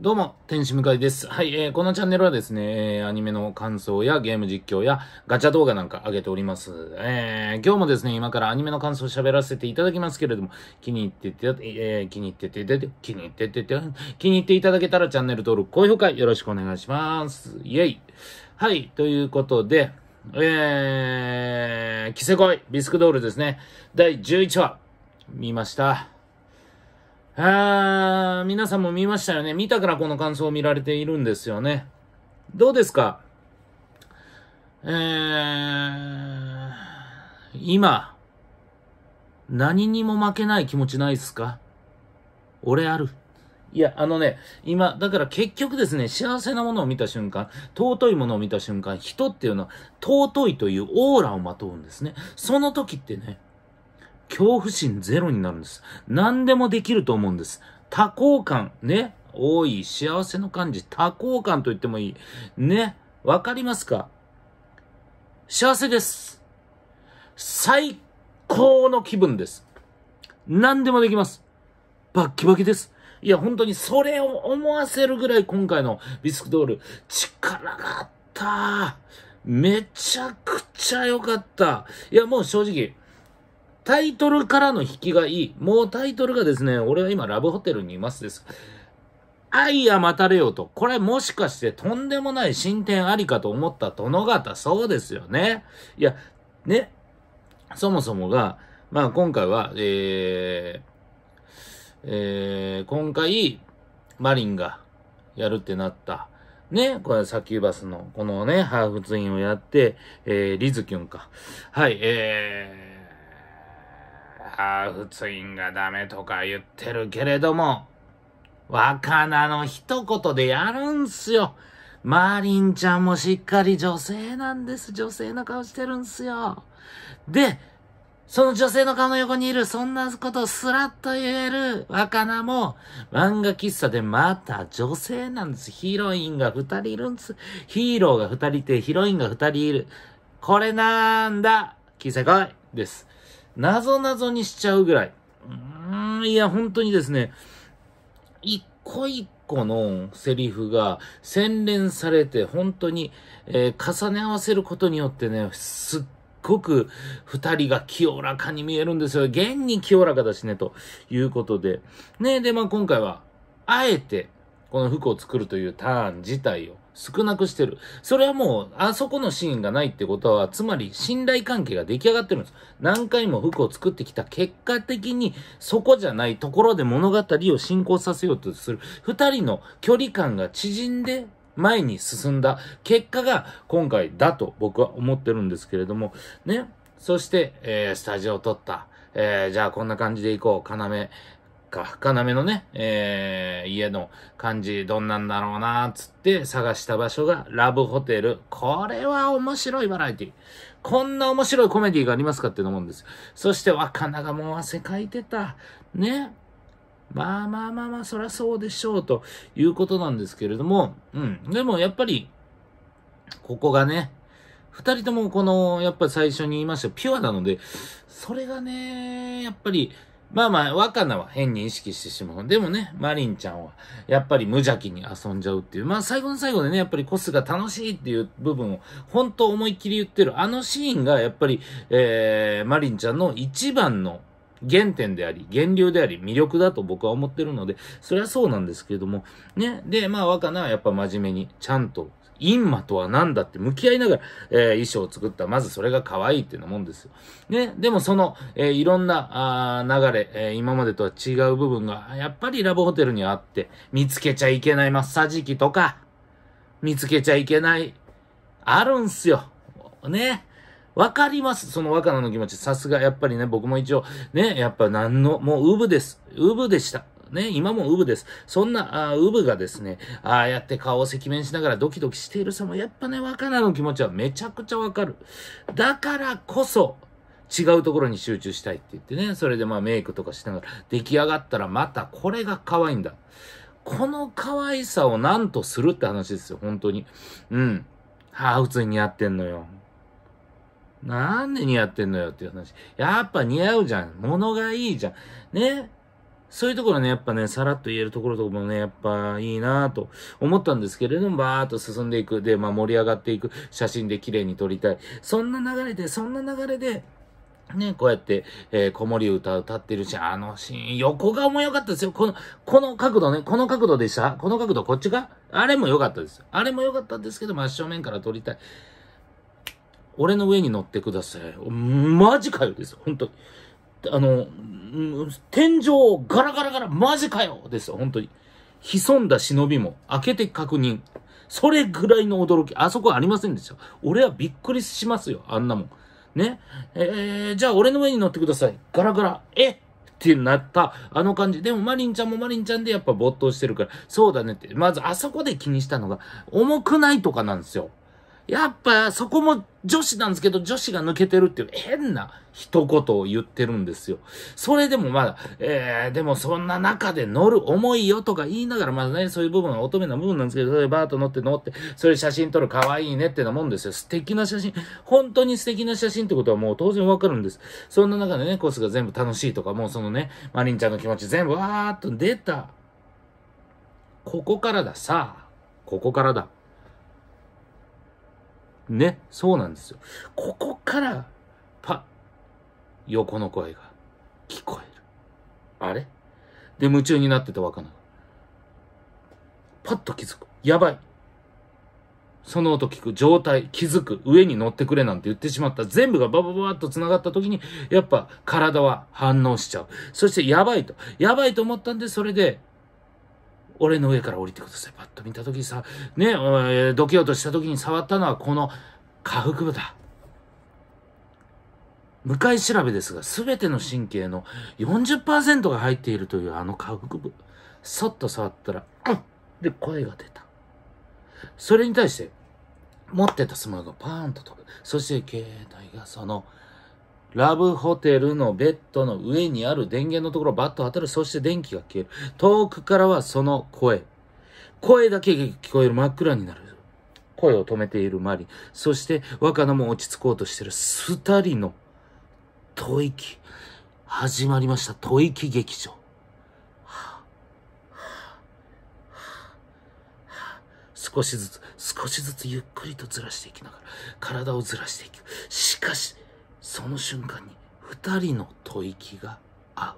どうも、天使向井です。はい、えー、このチャンネルはですね、えー、アニメの感想やゲーム実況やガチャ動画なんか上げております。えー、今日もですね、今からアニメの感想を喋らせていただきますけれども、気に入ってて、えー、気に入っててて、気に入っててて、気に入っていただけたらチャンネル登録、高評価よろしくお願いします。イェイ。はい、ということで、えー、キセコイ、ビスクドールですね、第11話、見ました。あー、皆さんも見ましたよね。見たからこの感想を見られているんですよね。どうですかえー、今、何にも負けない気持ちないっすか俺ある。いや、あのね、今、だから結局ですね、幸せなものを見た瞬間、尊いものを見た瞬間、人っていうのは尊いというオーラをまとうんですね。その時ってね、恐怖心ゼロになるんです。何でもできると思うんです。多幸感、ね。多い、幸せの感じ、多幸感と言ってもいい。ね。わかりますか幸せです。最高の気分です。何でもできます。バッキバキです。いや、本当にそれを思わせるぐらい今回のビスクドール、力があった。めちゃくちゃ良かった。いや、もう正直、タイトルからの引きがいい。もうタイトルがですね、俺は今ラブホテルにいますです。愛や待たれよと。これもしかしてとんでもない進展ありかと思った殿方、そうですよね。いや、ね、そもそもが、まあ今回は、えー、えー、今回、マリンがやるってなった。ね、これ、サキューバスの、このね、ハーフツインをやって、えー、リズキュンか。はい、えー、ハーフツインがダメとか言ってるけれども、若菜の一言でやるんすよ。マーリンちゃんもしっかり女性なんです。女性の顔してるんすよ。で、その女性の顔の横にいる、そんなことをスラッと言える若菜も、漫画喫茶でまた女性なんです。ヒロインが二人いるんです。ヒーローが二人いて、ヒロインが二人いる。これなんだ、キセコいです。なぞなぞにしちゃうぐらい。うーん、いや、本当にですね、一個一個のセリフが洗練されて、本当に、えー、重ね合わせることによってね、すっごく二人が清らかに見えるんですよ。現に清らかだしね、ということで。ね、で、まあ今回は、あえて、この服を作るというターン自体を、少なくしてる。それはもう、あそこのシーンがないってことは、つまり信頼関係が出来上がってるんです。何回も服を作ってきた結果的に、そこじゃないところで物語を進行させようとする。二人の距離感が縮んで、前に進んだ結果が今回だと僕は思ってるんですけれども、ね。そして、えー、スタジオを撮った。えー、じゃあこんな感じでいこう、要、か、深めのね、えー、家の感じ、どんなんだろうな、つって探した場所が、ラブホテル。これは面白いバラエティ。こんな面白いコメディがありますかって思うんです。そして、若菜がもう汗かいてた。ね。まあまあまあまあ、そりゃそうでしょう、ということなんですけれども、うん。でも、やっぱり、ここがね、二人ともこの、やっぱ最初に言いました、ピュアなので、それがね、やっぱり、まあまあ、若菜は変に意識してしまう。でもね、マリンちゃんは、やっぱり無邪気に遊んじゃうっていう。まあ、最後の最後でね、やっぱりコスが楽しいっていう部分を、本当思いっきり言ってる。あのシーンが、やっぱり、えー、マリンちゃんの一番の原点であり、源流であり、魅力だと僕は思ってるので、それはそうなんですけれども、ね。で、まあ、若菜はやっぱ真面目に、ちゃんとインマとは何だって向き合いながら、えー、衣装を作った。まずそれが可愛いっていうのもんですよ。ね。でもその、えー、いろんな、あ流れ、えー、今までとは違う部分が、やっぱりラブホテルにあって、見つけちゃいけないマッサージ機とか、見つけちゃいけない、あるんすよ。ね。わかります。その若菜の気持ち。さすが、やっぱりね、僕も一応、ね、やっぱ何の、もうウブです。ウブでした。ね、今もウブです。そんな、あウブがですね、ああやって顔を赤面しながらドキドキしている様、やっぱね、若菜の気持ちはめちゃくちゃわかる。だからこそ、違うところに集中したいって言ってね、それでまあメイクとかしながら、出来上がったらまたこれが可愛いんだ。この可愛さをなんとするって話ですよ、本当に。うん。ああ、普通に似合ってんのよ。なんで似合ってんのよっていう話。やっぱ似合うじゃん。物がいいじゃん。ね。そういうところね、やっぱね、さらっと言えるところとかもね、やっぱいいなぁと思ったんですけれども、バーっと進んでいく。で、まあ盛り上がっていく。写真で綺麗に撮りたい。そんな流れで、そんな流れで、ね、こうやって、えー、子守歌歌ってるし、あのシーン、横顔も良かったですよ。この、この角度ね、この角度でしたこの角度、こっちかあれも良かったです。あれも良かったんですけど、真正面から撮りたい。俺の上に乗ってください。マジかよです。本当に。あの、天井をガラガラガラ、マジかよですよ、本当に。潜んだ忍びも、開けて確認。それぐらいの驚き。あそこありませんでした。俺はびっくりしますよ、あんなもん。ね。えー、じゃあ俺の上に乗ってください。ガラガラ。えってなった、あの感じ。でも、マリンちゃんもマリンちゃんでやっぱ没頭してるから、そうだねって。まず、あそこで気にしたのが、重くないとかなんですよ。やっぱそこも女子なんですけど、女子が抜けてるっていう変な一言を言ってるんですよ。それでもまだ、えー、でもそんな中で乗る思いよとか言いながら、まだね、そういう部分は乙女な部分なんですけど、それバーと乗って乗って、それ写真撮る可愛いねってなもんですよ。素敵な写真。本当に素敵な写真ってことはもう当然わかるんです。そんな中でね、コースが全部楽しいとか、もうそのね、マリンちゃんの気持ち全部わーっと出た。ここからだ、さあ。ここからだ。ね、そうなんですよ。ここから、パ横の声が聞こえる。あれで、夢中になってた若菜が。パッと気づく。やばい。その音聞く、状態、気づく、上に乗ってくれなんて言ってしまった。全部がババババッと繋がった時に、やっぱ体は反応しちゃう。そしてやばいと。やばいと思ったんで、それで俺の上から降りてください。パッと見た時さ、ね、どけようとした時に触ったのはこの下腹部だ。向かい調べですが、全ての神経の40%が入っているというあの下腹部。そっと触ったら、うん、で、声が出た。それに対して、持ってたスマホがパーンと飛ぶ。そして携帯がそのラブホテルのベッドの上にある電源のところバッと当たる。そして電気が消える。遠くからはその声。声だけが聞こえる。真っ暗になる。声を止めているマリン。そして若菜も落ち着こうとしてる。二人の吐息。始まりました。吐息劇場。少しずつ、少しずつゆっくりとずらしていきながら、体をずらしていく。しかし、その瞬間に2人の吐息が合う。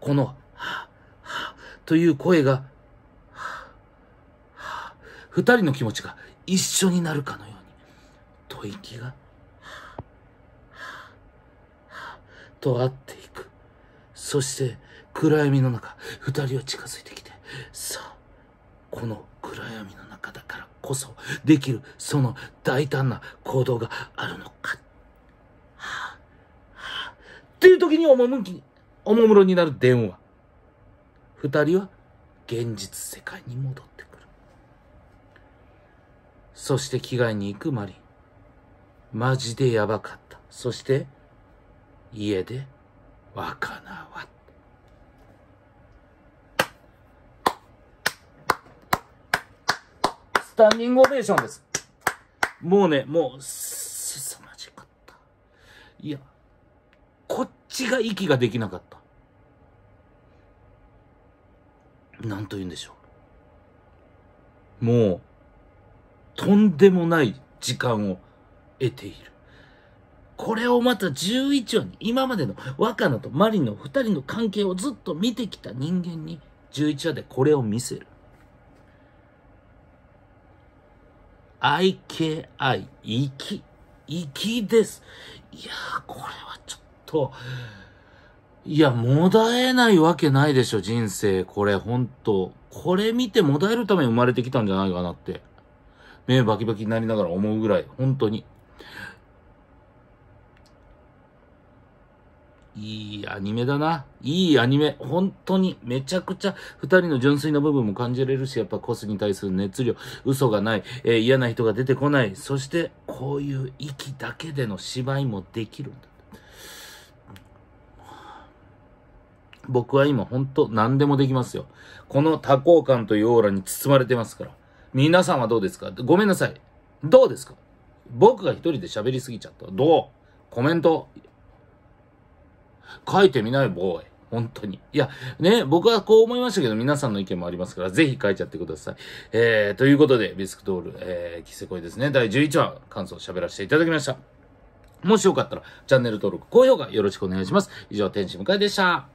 この、は、は、という声が、は、は、2人の気持ちが一緒になるかのように、吐息が、は、は、は、と合っていく。そして、暗闇の中、2人は近づいてきて、さあ、この暗闇の中だからこそできる、その大胆な行動があるのか。ていう時におもむき、おもむろになる電話。二人は現実世界に戻ってくる。そして着替えに行くマリン。マジでやばかった。そして、家でわ菜は。スタンディングオベーションです。もうね、もう、すさまじかった。いや。が息ができなかった。何と言うんでしょう。もう、とんでもない時間を得ている。これをまた11話に、今までの若菜とマリの2人の関係をずっと見てきた人間に、11話でこれを見せる。IKI、生き、生きです。いやー、これはちょっと。と、いや、もだえないわけないでしょ、人生。これ、ほんと。これ見てもだえるために生まれてきたんじゃないかなって。目バキバキになりながら思うぐらい、本当に。いいアニメだな。いいアニメ。本当に、めちゃくちゃ、二人の純粋な部分も感じられるし、やっぱコスに対する熱量、嘘がない、えー、嫌な人が出てこない、そして、こういう息だけでの芝居もできるんだ。僕は今ほんと何でもできますよ。この多幸感というオーラに包まれてますから。皆さんはどうですかごめんなさい。どうですか僕が一人で喋りすぎちゃった。どうコメント。書いてみない、ボーイ。本当に。いや、ね、僕はこう思いましたけど、皆さんの意見もありますから、ぜひ書いちゃってください。えー、ということで、ビスクドール、えー、キセコイですね、第11話、感想を喋らせていただきました。もしよかったら、チャンネル登録、高評価よろしくお願いします。以上、天使向井でした。